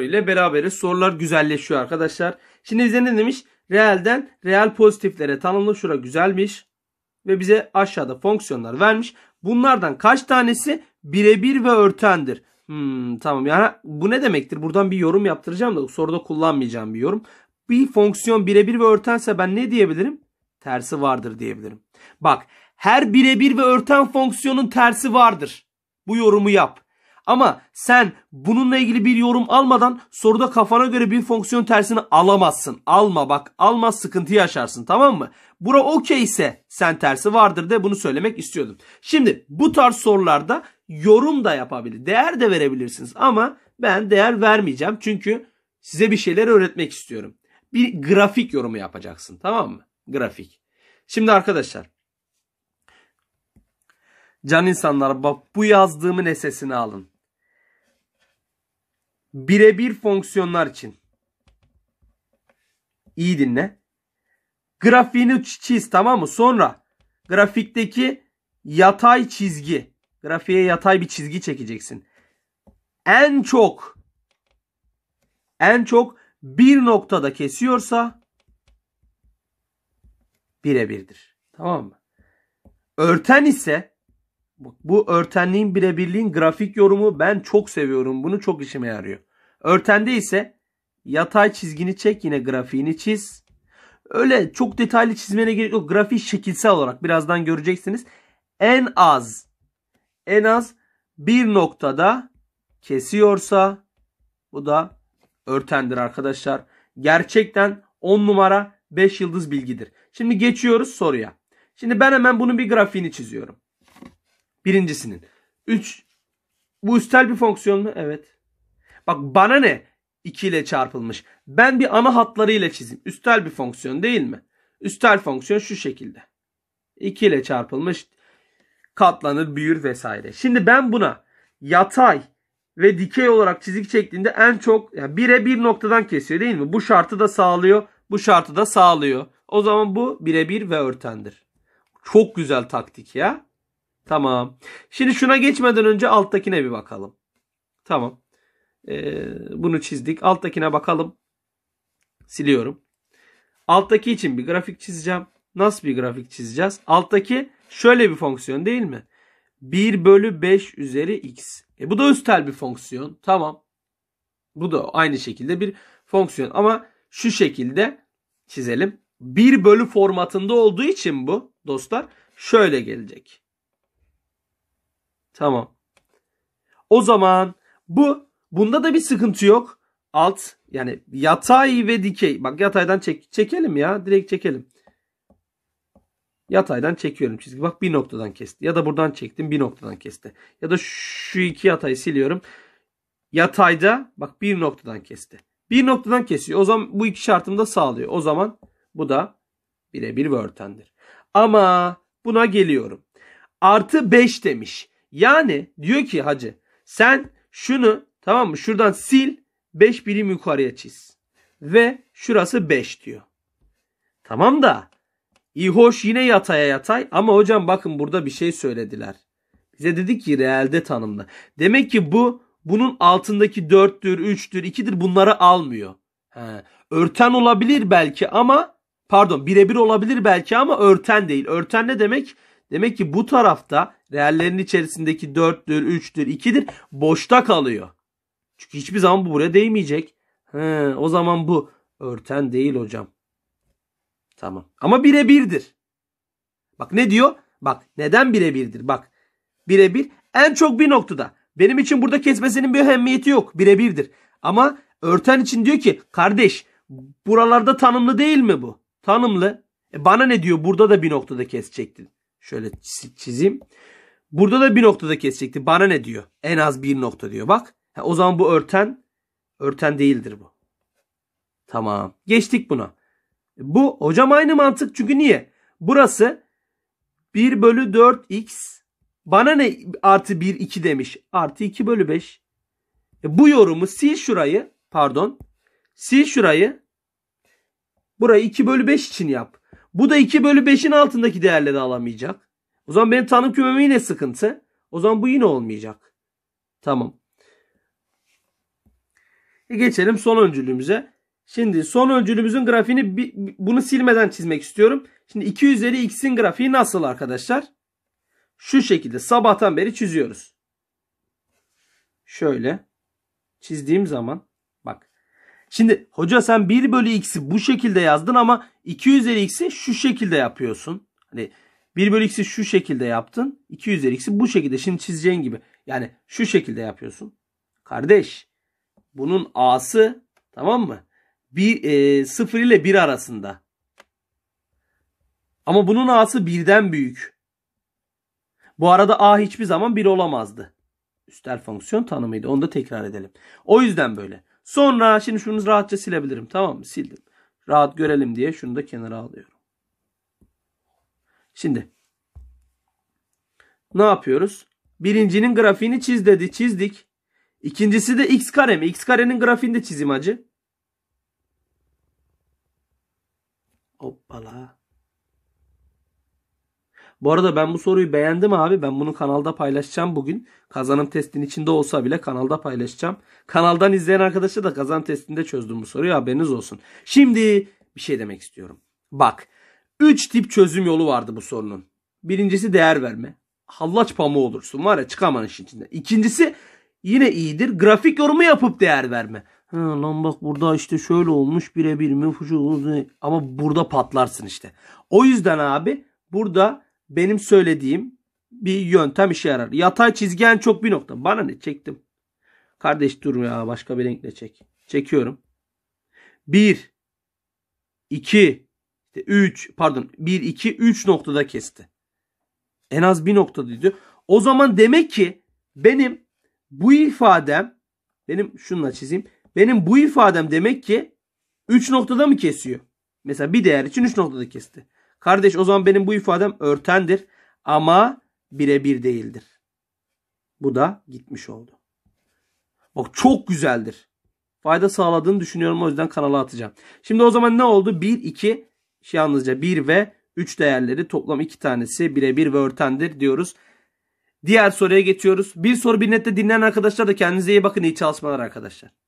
ile beraber sorular güzelleşiyor arkadaşlar. Şimdi bize ne demiş? realden real pozitiflere tanımlı şura güzelmiş. Ve bize aşağıda fonksiyonlar vermiş. Bunlardan kaç tanesi birebir ve örtendir? Hmm, tamam yani bu ne demektir? Buradan bir yorum yaptıracağım da soruda kullanmayacağım bir yorum. Bir fonksiyon birebir ve örtense ben ne diyebilirim? Tersi vardır diyebilirim. Bak her birebir ve örten fonksiyonun tersi vardır. Bu yorumu yap. Ama sen bununla ilgili bir yorum almadan soruda kafana göre bir fonksiyon tersini alamazsın. Alma bak alma sıkıntı yaşarsın tamam mı? Bura okey ise sen tersi vardır de bunu söylemek istiyordum. Şimdi bu tarz sorularda yorum da yapabilir. Değer de verebilirsiniz ama ben değer vermeyeceğim. Çünkü size bir şeyler öğretmek istiyorum. Bir grafik yorumu yapacaksın tamam mı? Grafik. Şimdi arkadaşlar Can insanlar bak bu yazdığımın esesini alın birebir fonksiyonlar için. İyi dinle. Grafiğini çiz tamam mı? Sonra grafikteki yatay çizgi. Grafiğe yatay bir çizgi çekeceksin. En çok en çok bir noktada kesiyorsa birebirdir. Tamam mı? Örten ise bu örtenliğin birebirliğin grafik yorumu ben çok seviyorum. Bunu çok işime yarıyor. Örtende ise yatay çizgini çek yine grafiğini çiz. Öyle çok detaylı çizmene gerek yok. Grafiği şekilsel olarak birazdan göreceksiniz. En az en az bir noktada kesiyorsa bu da örtendir arkadaşlar. Gerçekten 10 numara 5 yıldız bilgidir. Şimdi geçiyoruz soruya. Şimdi ben hemen bunun bir grafiğini çiziyorum. Birincisinin. üç bu üstel bir fonksiyon mu? Evet. Bak bana ne? 2 ile çarpılmış. Ben bir ana hatlarıyla çizeyim. Üstel bir fonksiyon değil mi? Üstel fonksiyon şu şekilde. 2 ile çarpılmış katlanır, büyür vesaire. Şimdi ben buna yatay ve dikey olarak çizik çektiğinde en çok yani bire bir noktadan kesiyor değil mi? Bu şartı da sağlıyor. Bu şartı da sağlıyor. O zaman bu birebir ve örtendir. Çok güzel taktik ya. Tamam. Şimdi şuna geçmeden önce alttakine bir bakalım. Tamam. Ee, bunu çizdik. Alttakine bakalım. Siliyorum. Alttaki için bir grafik çizeceğim. Nasıl bir grafik çizeceğiz? Alttaki şöyle bir fonksiyon değil mi? 1 bölü 5 üzeri x. E bu da üstel bir fonksiyon. Tamam. Bu da aynı şekilde bir fonksiyon. Ama şu şekilde çizelim. 1 bölü formatında olduğu için bu dostlar şöyle gelecek. Tamam. O zaman bu bunda da bir sıkıntı yok. Alt yani yatay ve dikey. Bak yataydan çek çekelim ya. Direkt çekelim. Yataydan çekiyorum çizgi. Bak bir noktadan kesti. Ya da buradan çektim bir noktadan kesti. Ya da şu iki yatayı siliyorum. Yatayda bak bir noktadan kesti. Bir noktadan kesiyor. O zaman bu iki şartımı da sağlıyor. O zaman bu da birebir bir örtendir. Ama buna geliyorum. Artı 5 demiş. Yani diyor ki hacı sen şunu tamam mı şuradan sil 5 birim yukarıya çiz. Ve şurası 5 diyor. Tamam da iyi hoş yine yataya yatay ama hocam bakın burada bir şey söylediler. Bize dedi ki reelde tanımlı. Demek ki bu bunun altındaki 4'tür, 3'tür, 2'dir bunları almıyor. He. Örten olabilir belki ama pardon birebir olabilir belki ama örten değil. Örten ne demek? Demek ki bu tarafta reallerin içerisindeki 4'tür, 3'tür, 2'dir boşta kalıyor. Çünkü hiçbir zaman bu buraya değmeyecek. He, o zaman bu örten değil hocam. Tamam. Ama birebirdir. Bak ne diyor? Bak neden birebirdir? Bak birebir. en çok bir noktada. Benim için burada kesmesinin bir önemiyeti yok. birebirdir. Ama örten için diyor ki kardeş buralarda tanımlı değil mi bu? Tanımlı. E bana ne diyor? Burada da bir noktada kesecektin. Şöyle çizeyim. Burada da bir noktada kesecekti. Bana ne diyor? En az bir nokta diyor. Bak. o zaman bu örten örten değildir bu. Tamam. Geçtik buna. Bu hocam aynı mantık. Çünkü niye? Burası 1 bölü 4x bana ne artı 1 2 demiş. Artı 2 bölü 5. E, bu yorumu sil şurayı. Pardon. Sil şurayı. Burayı 2 bölü 5 için yap. Bu da 2 bölü 5'in altındaki değerleri alamayacak. O zaman benim tanım kümem yine sıkıntı. O zaman bu yine olmayacak. Tamam. E geçelim son öncülümüze. Şimdi son öncülümüzün grafiğini bunu silmeden çizmek istiyorum. Şimdi 2 üzeri x'in grafiği nasıl arkadaşlar? Şu şekilde sabahtan beri çiziyoruz. Şöyle çizdiğim zaman Şimdi hoca sen 1 bölü x'i bu şekilde yazdın ama 2 üzeri x'i şu şekilde yapıyorsun. Hani 1 bölü x'i şu şekilde yaptın. 2 üzeri x'i bu şekilde şimdi çizeceğin gibi. Yani şu şekilde yapıyorsun. Kardeş bunun a'sı tamam mı? Bir, e, 0 ile 1 arasında. Ama bunun a'sı 1'den büyük. Bu arada a hiçbir zaman 1 olamazdı. Üstel fonksiyon tanımıydı. Onu da tekrar edelim. O yüzden böyle. Sonra şimdi şunu rahatça silebilirim. Tamam mı? Sildim. Rahat görelim diye şunu da kenara alıyorum. Şimdi ne yapıyoruz? Birincinin grafiğini çiz dedi. Çizdik. İkincisi de x kare mi? X karenin grafiğini de çizim acı. Hoppala. Bu arada ben bu soruyu beğendim abi. Ben bunu kanalda paylaşacağım bugün. Kazanım testinin içinde olsa bile kanalda paylaşacağım. Kanaldan izleyen arkadaşa da kazanım testinde çözdüm bu soruyu. Haberiniz olsun. Şimdi bir şey demek istiyorum. Bak. 3 tip çözüm yolu vardı bu sorunun. Birincisi değer verme. Hallaç pamuğu olursun var ya çıkaman işin içinden. İkincisi yine iyidir. Grafik yorumu yapıp değer verme. Ha, lan bak burada işte şöyle olmuş birebir mi? Ama burada patlarsın işte. O yüzden abi burada benim söylediğim bir yöntem işe yarar. Yatay çizgen çok bir nokta. Bana ne çektim. Kardeş dur ya başka bir renkle çek. Çekiyorum. 1 2 3 pardon 1 2 3 noktada kesti. En az bir noktada diyor. O zaman demek ki benim bu ifadem benim şunla çizeyim. Benim bu ifadem demek ki 3 noktada mı kesiyor? Mesela bir değer için 3 noktada kesti. Kardeş o zaman benim bu ifadem örtendir ama birebir değildir. Bu da gitmiş oldu. Bak çok güzeldir. Fayda sağladığını düşünüyorum o yüzden kanala atacağım. Şimdi o zaman ne oldu? 1, 2, şey yalnızca 1 ve 3 değerleri toplam 2 tanesi birebir ve örtendir diyoruz. Diğer soruya geçiyoruz. Bir soru bir nette dinleyen arkadaşlar da kendinize iyi bakın. iyi çalışmalar arkadaşlar.